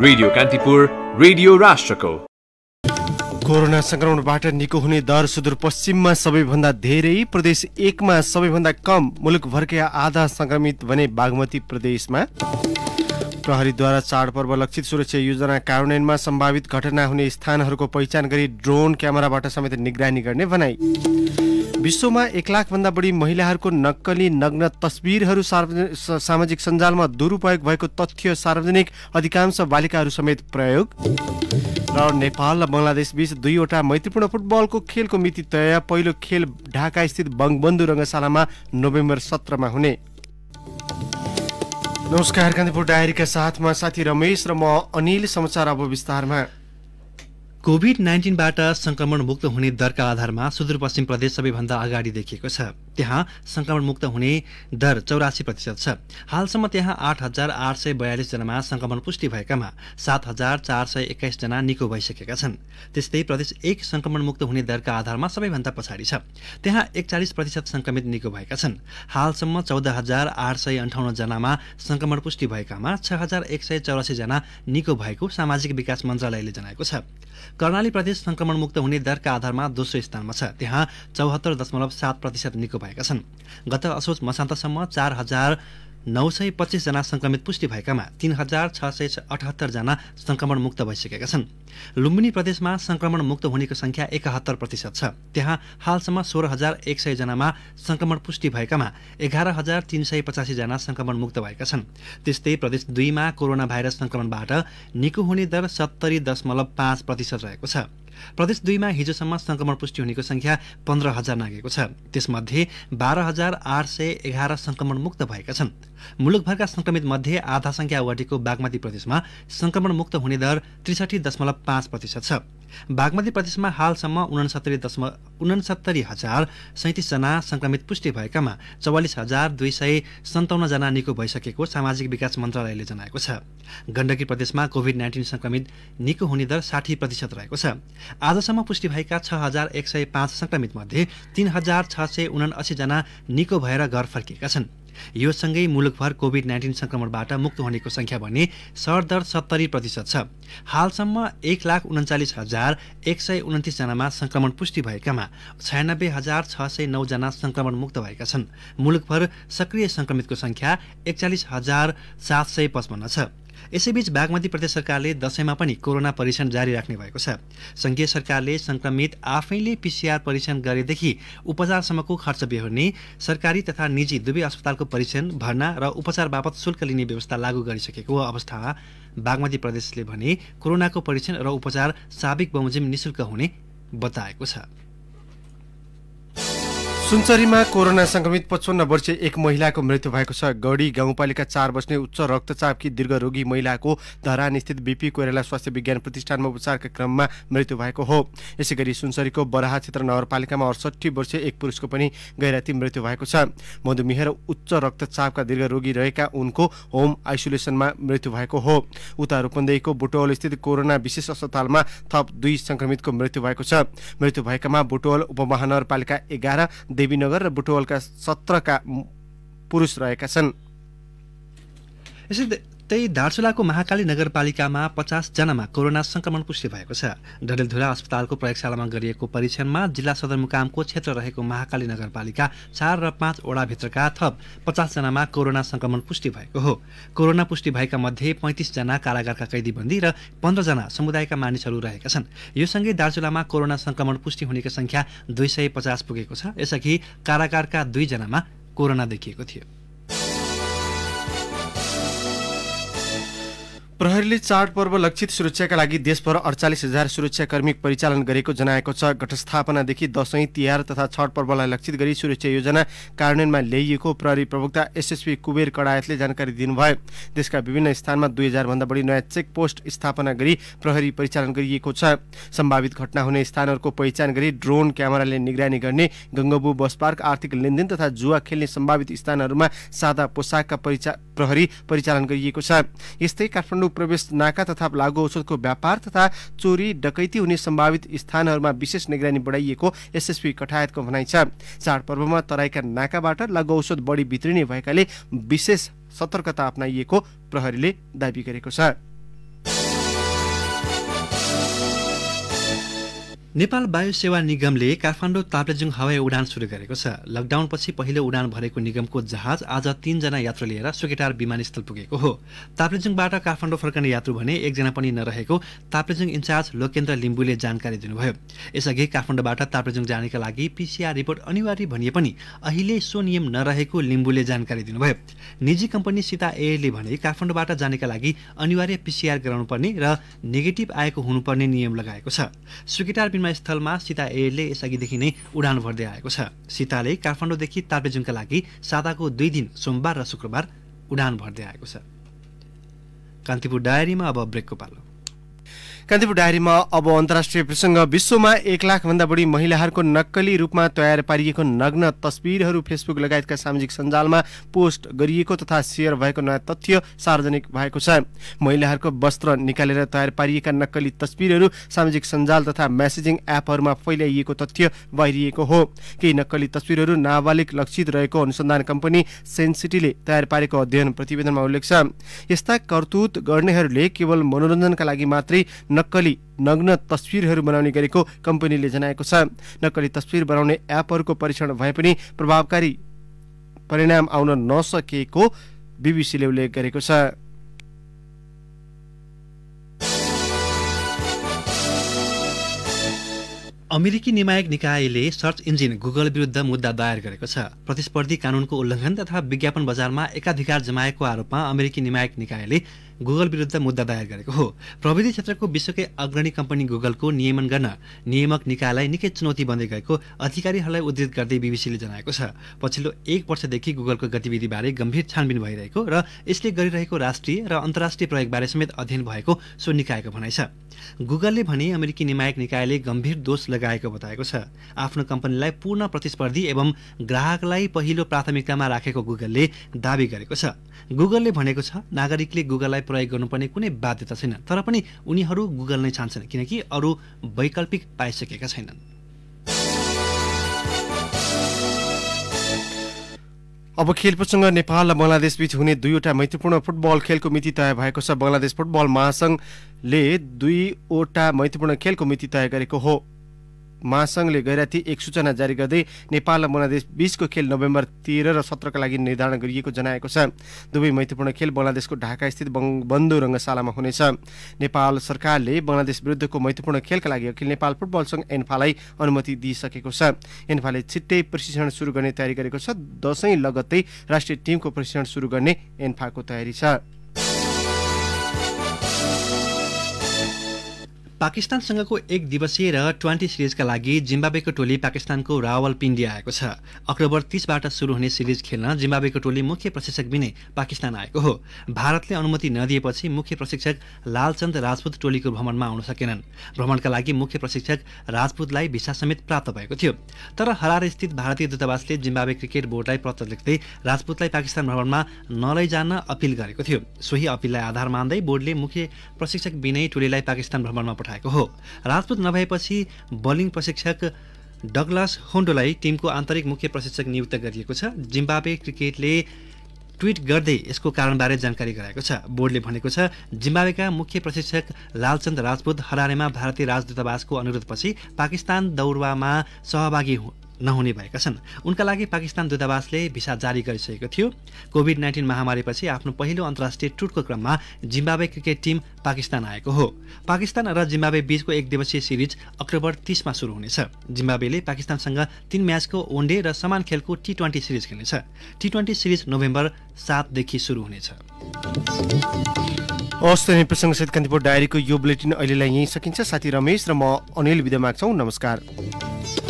radio Kantipur radio राष्ट्रको corona संक्रमणबाट निको हुने दर सुदूरपश्चिममा सबैभन्दा धेरै प्रदेश एकमा सबैभन्दा कम मुलुकभरकै आधा संक्रमित भने बागमती प्रदेशमा प्रहरीद्वारा चाडपर्व लक्षित सुरक्षा योजना कार्यान्वयनमा सम्भावित घटना हुने स्थानहरूको पहिचान गरी ड्रोन क्यामेराबाट समेत निगरानी गर्ने भनाई विश्वमा एक लाखभन्दा बढी महिलाहरूको नक्कली नग्न सार्वजनिक सामाजिक सञ्जालमा दुरुपयोग भएको तथ्य सार्वजनिक अधिकांश बालिकाहरू समेत प्रयोग र नेपाल र बीच दुईवटा मैत्रीपूर्ण फुटबलको खेलको मिति तय पहिलो खेल ढाका स्थित बङ्गबन्धु रङ्गशालामा नोभेम्बर सत्रमा हुने नमस्कार कान्तिपुर डायरीका साथमा साथी रमेश र म अनिल समाचार अब विस्तारमा कोभिड नाइन्टिनबाट मुक्त हुने दरका आधारमा सुदूरपश्चिम प्रदेश सबैभन्दा अगाडि देखिएको छ त्यहाँ संक्रमण मुक्त हुने दर चौरासी प्रतिशत छ हालसम्म त्यहाँ आठ हजार आठ सय बयालिसजनामा संक्रमण पुष्टि भएकामा सात हजार चार सय एक्काइसजना निको भइसकेका छन् त्यस्तै प्रदेश एक मुक्त हुने दरका आधारमा सबैभन्दा पछाडि छ त्यहाँ एकचालिस प्रतिशत संक्रमित निको भएका छन् हालसम्म चौध हजार आठ सय जनामा संक्रमण पुष्टि भएकामा छ हजार एक सय चौरासीजना निको भएको सामाजिक विकास मन्त्रालयले जनाएको छ कर्णाली प्रदेश संक्रमण मुक्त हुने दरका आधारमा दोस्रो स्थानमा छ त्यहाँ चौहत्तर दशमलव सात प्रतिशत निको भएका छन् गत असोज मसान्तसम्म चार हजार नौ सय पच्चिसजना सङ्क्रमित पुष्टि भएकामा तिन हजार छ सय अठहत्तरजना सङ्क्रमण मुक्त भइसकेका छन् लुम्बिनी प्रदेशमा सङ्क्रमण मुक्त हुनेको सङ्ख्या एकात्तर प्रतिशत छ त्यहाँ हालसम्म सोह्र हजार एक सयजनामा सङ्क्रमण पुष्टि भएकामा एघार हजार तिन सय पचासीजना सङ्क्रमण मुक्त भएका छन् त्यस्तै प्रदेश दुईमा कोरोना भाइरस सङ्क्रमणबाट निको हुने दर सत्तरी दशमलव पाँच प्रतिशत रहेको छ प्रदेश दुईमा हिजोसम्म संक्रमण पुष्टि हुनेको संख्या पन्ध्र हजार नागेको छ त्यसमध्ये बाह्र हजार आठ सय एघार संक्रमण मुक्त भएका छन् मुलुकभरका संक्रमित मध्ये आधा संख्या ओगटेको बागमती प्रदेशमा संक्रमण मुक्त हुने दर त्रिसठी दशमलव पाँच प्रतिशत छ बागमती प्रदेशमा हालसम्म उनासत्तरी दशम उनसत्तरी हजार सैँतिसजना सङ्क्रमित पुष्टि भएकामा चौवालिस हजार दुई सय सन्ताउन्नजना निको भइसकेको सामाजिक विकास मन्त्रालयले जनाएको छ गण्डकी प्रदेशमा कोभिड नाइन्टिन सङ्क्रमित निको हुने दर साठी प्रतिशत रहेको छ आजसम्म पुष्टि भएका छ हजार एक सय पाँच सङ्क्रमितमध्ये तिन हजार छ सय उनासीजना निको भएर घर फर्किएका छन् यो सँगै मुलुकभर कोभिड नाइन्टिन सङ्क्रमणबाट मुक्त हुनेको सङ्ख्या भने सरदर सत्तरी प्रतिशत छ हालसम्म एक लाख उन्चालिस हजार एक सय उन्तिसजनामा सङ्क्रमण पुष्टि भएकामा छयानब्बे हजार छ सय नौजना सङ्क्रमण मुक्त भएका छन् मुलुकभर सक्रिय सङ्क्रमितको सङ्ख्या एकचालिस हजार सात सय पचपन्न छ यसैबीच बागमती प्रदेश सरकारले दसैँमा पनि कोरोना परीक्षण जारी राख्ने भएको छ सङ्घीय सरकारले सङ्क्रमित आफैले पिसिआर परीक्षण गरेदेखि उपचारसम्मको खर्च बेहोर्ने सरकारी तथा निजी दुवै अस्पतालको परीक्षण भर्ना र उपचार बापत शुल्क लिने व्यवस्था लागू गरिसकेको अवस्थामा बागमती प्रदेशले भने कोरोनाको परीक्षण र उपचार साबिक बमोजिम निशुल्क हुने बताएको छ सुनसरीमा कोरोना संक्रमित पचपन्न वर्षीय एक महिलाको मृत्यु भएको छ गढी गाउँपालिका चार बस्ने उच्च रक्तचापकी दीर्घ रोगी महिलाको धरान स्थित बिपी कोइराला स्वास्थ्य विज्ञान प्रतिष्ठानमा उपचारका क्रममा मृत्यु भएको हो यसै गरी सुनसरीको बराहा क्षेत्र नगरपालिकामा अडसट्ठी वर्षीय एक पुरुषको पनि गैराती मृत्यु भएको छ मधुमेह र उच्च रक्तचापका दीर्घ रोगी रहेका उनको होम आइसोलेसनमा मृत्यु भएको हो उता रूपन्देहीको बुटवल स्थित कोरोना विशेष अस्पतालमा थप दुई संक्रमितको मृत्यु भएको छ मृत्यु भएकामा बुटवल उपमहानगरपालिका एघार देवीनगर र बुटवलका सत्रका पुरुष रहेका छन् यसै त्यही दार्चुलाको महाकाली नगरपालिकामा पचासजनामा कोरोना संक्रमण पुष्टि भएको छ डडेलधुरा अस्पतालको प्रयोगशालामा गरिएको परीक्षणमा जिल्ला सदरमुकामको क्षेत्र रहेको महाकाली नगरपालिका चार र पाँच वडाभित्रका थप पचासजनामा कोरोना संक्रमण पुष्टि भएको हो कोरोना पुष्टि भएका मध्ये पैँतिसजना कारागारका कैदीबन्दी र पन्ध्रजना समुदायका मानिसहरू रहेका छन् यो सँगै दार्चुलामा कोरोना संक्रमण पुष्टि हुनेको संख्या दुई सय पचास पुगेको छ यसअघि कारागारका दुईजनामा कोरोना देखिएको थियो प्रहरीले चाडपर्व लक्षित सुरक्षाका लागि देशभर अडचालिस हजार सुरक्षाकर्मी परिचालन गरेको जनाएको छ घटस्थापनादेखि दसैँ तिहार तथा छठ पर्वलाई लक्षित गरी सुरक्षा योजना कार्यान्वयनमा ल्याइएको प्रहरी प्रवक्ता एसएसपी कुबेर कडायतले जानकारी दिनुभयो देशका विभिन्न स्थानमा दुई हजारभन्दा बढी नयाँ चेकपोस्ट स्थापना गरी प्रहरी परिचालन गरिएको छ सम्भावित घटना हुने स्थानहरूको पहिचान गरी ड्रोन क्यामेराले निगरानी गर्ने गङ्गबु बस पार्क आर्थिक लेनदेन तथा जुवा खेल्ने सम्भावित स्थानहरूमा सादा पोसाकका परिचा प्रहरी परिचालन गरिएको छ यस्तै काठमाडौँ प्रवेश नाका तथा लागु औषधको व्यापार तथा चोरी डकैती हुने सम्भावित स्थानहरूमा विशेष निगरानी बढाइएको एसएसपी कठायतको भनाइ छ चाडपर्वमा तराईका नाकाबाट लागु औषध बढी भित्रिने भएकाले विशेष सतर्कता अप्नाइएको प्रहरीले दावी गरेको छ नेपाल वायु सेवा निगमले काठमाडौँ ताप्लेजुङ हवाई उडान सुरु गरेको छ लकडाउनपछि पहिलो उडान भरेको निगमको जहाज आज तिनजना यात्रु लिएर सुकेटार विमानस्थल पुगेको हो ताप्लेजुङबाट काठमाडौँ फर्कने यात्रु भने एकजना पनि नरहेको ताप्लेजुङ इन्चार्ज लोकेन्द्र लिम्बूले जानकारी दिनुभयो यसअघि काठमाडौँबाट ताप्लेजुङ जानेका लागि पिसिआर रिपोर्ट अनिवार्य भनिए पनि अहिले सो नियम नरहेको लिम्बूले जानकारी दिनुभयो निजी कम्पनी सीता एयरले भने काठमाडौँबाट जानेका लागि अनिवार्य पिसिआर गराउनुपर्ने र नेगेटिभ आएको हुनुपर्ने नियम लगाएको छ सुकेटार स्थलमा सीता एयरले यसअघिदेखि नै उडान भर्दै आएको छ सीताले काठमाडौँदेखि तापेजुङका लागि साताको दुई दिन सोमबार र शुक्रबार उडान भर्दै आएको छ कान्तिपुर डायरीमा अब ब्रेकको पालो कान्तिपुर डायरीमा अब अन्तर्राष्ट्रिय प्रसङ्ग विश्वमा एक लाखभन्दा बढी महिलाहरूको नक्कली रूपमा तयार पारिएको नग्न तस्विरहरू फेसबुक लगायतका सामाजिक सञ्जालमा पोस्ट गरिएको तथा सेयर भएको नयाँ तथ्य सार्वजनिक भएको छ महिलाहरूको वस्त्र निकालेर तयार पारिएका नक्कली तस्विरहरू सामाजिक सञ्जाल तथा मेसेजिङ एपहरूमा फैलाइएको तथ्य बाहिरिएको हो केही नक्कली तस्विरहरू नाबालिग लक्षित रहेको अनुसन्धान कम्पनी सेन्सिटीले तयार पारेको अध्ययन प्रतिवेदनमा उल्लेख छ यस्ता करतुत गर्नेहरूले केवल मनोरञ्जनका लागि मात्रै नक्कली नग्न तस्विरहरू बनाउने गरेको कम्पनीले जनाएको छ नक्कली तस्विर बनाउने एपहरूको परीक्षण भए पनि प्रभावकारी परिणाम आउन नसकेको बिबिसीले उल्लेख गरेको छ अमेरिकी निमायक निकायले सर्च इन्जिन गुगल विरुद्ध मुद्दा दायर गरेको छ प्रतिस्पर्धी कानुनको उल्लङ्घन तथा विज्ञापन बजारमा एकाधिकार जमाएको आरोपमा अमेरिकी निमायक निकायले गुगल विरुद्ध मुद्दा दायर गरेको हो प्रविधि क्षेत्रको विश्वकै अग्रणी कम्पनी गुगलको नियमन गर्न नियामक निकायलाई निकै चुनौती बन्दै गएको अधिकारीहरूलाई उद्धित गर्दै बिबिसीले जनाएको छ पछिल्लो एक वर्षदेखि गुगलको गतिविधिबारे गम्भीर छानबिन भइरहेको र यसले गरिरहेको राष्ट्रिय र अन्तर्राष्ट्रिय प्रयोगबारे समेत अध्ययन भएको सो निकायको भनाइ छ गुगलले भने अमेरिकी निमायक निकायले गम्भीर दोष लगाएको बताएको छ आफ्नो कम्पनीलाई पूर्ण प्रतिस्पर्धी एवं ग्राहकलाई पहिलो प्राथमिकतामा राखेको गुगलले दावी गरेको छ गुगलले भनेको छ नागरिकले गुगललाई प्रयोग गर्नुपर्ने कुनै बाध्यता छैन तर पनि उनीहरू गुगल नै छान्छन् किनकि अरू वैकल्पिक पाइसकेका छैनन् अब खेल प्रसङ्ग नेपाल र बङ्गलादेशबीच हुने दुईवटा मैत्रीपूर्ण फुटबल खेलको मिति तय भएको छ बङ्गलादेश फुटबल महासङ्घले दुईवटा मैत्रीपूर्ण खेलको मिति तय गरेको हो महासङ्घले गैराती एक सूचना जारी गर्दै नेपाल र बङ्गलादेश बिचको खेल नोभेम्बर तेह्र र सत्रका लागि निर्धारण गरिएको जनाएको छ दुवै मैत्रीपूर्ण खेल बङ्गलादेशको ढाकास्थित बन्धु रङ्गशालामा हुनेछ नेपाल सरकारले बङ्गलादेश विरुद्धको मैत्रीपूर्ण खेलका लागि अखिल नेपाल फुटबल सङ्घ एन्फालाई अनुमति दिइसकेको छ एन्फाले छिट्टै प्रशिक्षण सुरु गर्ने तयारी गरेको छ दसैँ लगत्तै राष्ट्रिय टिमको प्रशिक्षण सुरु गर्ने एन्फाको तयारी छ पाकिस्तानसँगको एक दिवसीय र ट्वेन्टी सिरिजका लागि जिम्बाबेको टोली पाकिस्तानको रावल पिण्डी आएको छ अक्टोबर तिसबाट सुरु हुने सिरिज खेल्न जिम्बाबेको टोली मुख्य प्रशिक्षक बिनै पाकिस्तान आएको हो भारतले अनुमति नदिएपछि मुख्य प्रशिक्षक लालचन्द राजपूत टोलीको भ्रमणमा आउन सकेनन् भ्रमणका लागि मुख्य प्रशिक्षक राजपूतलाई भिसा समेत प्राप्त भएको थियो तर हरार स्थित भारतीय दूतावासले जिम्बावे क्रिकेट बोर्डलाई पत्र लेख्दै राजपूतलाई पाकिस्तान भ्रमणमा नलैजान अपिल गरेको थियो सोही अपिललाई आधार मान्दै बोर्डले मुख्य प्रशिक्षक विनय टोलीलाई पाकिस्तान भ्रमणमा पठाएको हो राजपूत नभएपछि बलिङ प्रशिक्षक डगलास होन्डोलाई टिमको आन्तरिक मुख्य प्रशिक्षक नियुक्त गरिएको छ जिम्बाब्वे क्रिकेटले ट्विट गर्दै यसको कारणबारे जानकारी गराएको छ बोर्डले भनेको छ जिम्बावेका मुख्य प्रशिक्षक लालचन्द राजपूत हरारेमा भारतीय राजदूतावासको अनुरोधपछि पाकिस्तान दौडवामा सहभागी नहुने भएका छन् उनका लागि पाकिस्तान दूतावासले भिसा जारी गरिसकेको थियो कोभिड नाइन्टिन महामारीपछि आफ्नो पहिलो अन्तर्राष्ट्रिय टुरको क्रममा जिम्बावे क्रिकेट टिम पाकिस्तान आएको हो पाकिस्तान र जिम्बावे बीचको एक दिवसीय सिरिज अक्टोबर तिसमा सुरु हुनेछ जिम्बावेले पाकिस्तानसँग तीन म्याचको वनडे र समान खेलको टी ट्वेन्टी सिरिज खेल्नेछ टी ट्वेन्टी सिरिज नोभेम्बर सातदेखि सुरु हुनेछ हवस् त प्रसङ्गसहित कान्तिपुर डायरीको यो बुलेटिन अहिलेलाई यहीँ सकिन्छ साथी रमेश र म अनिल विदा माग्छौँ नमस्कार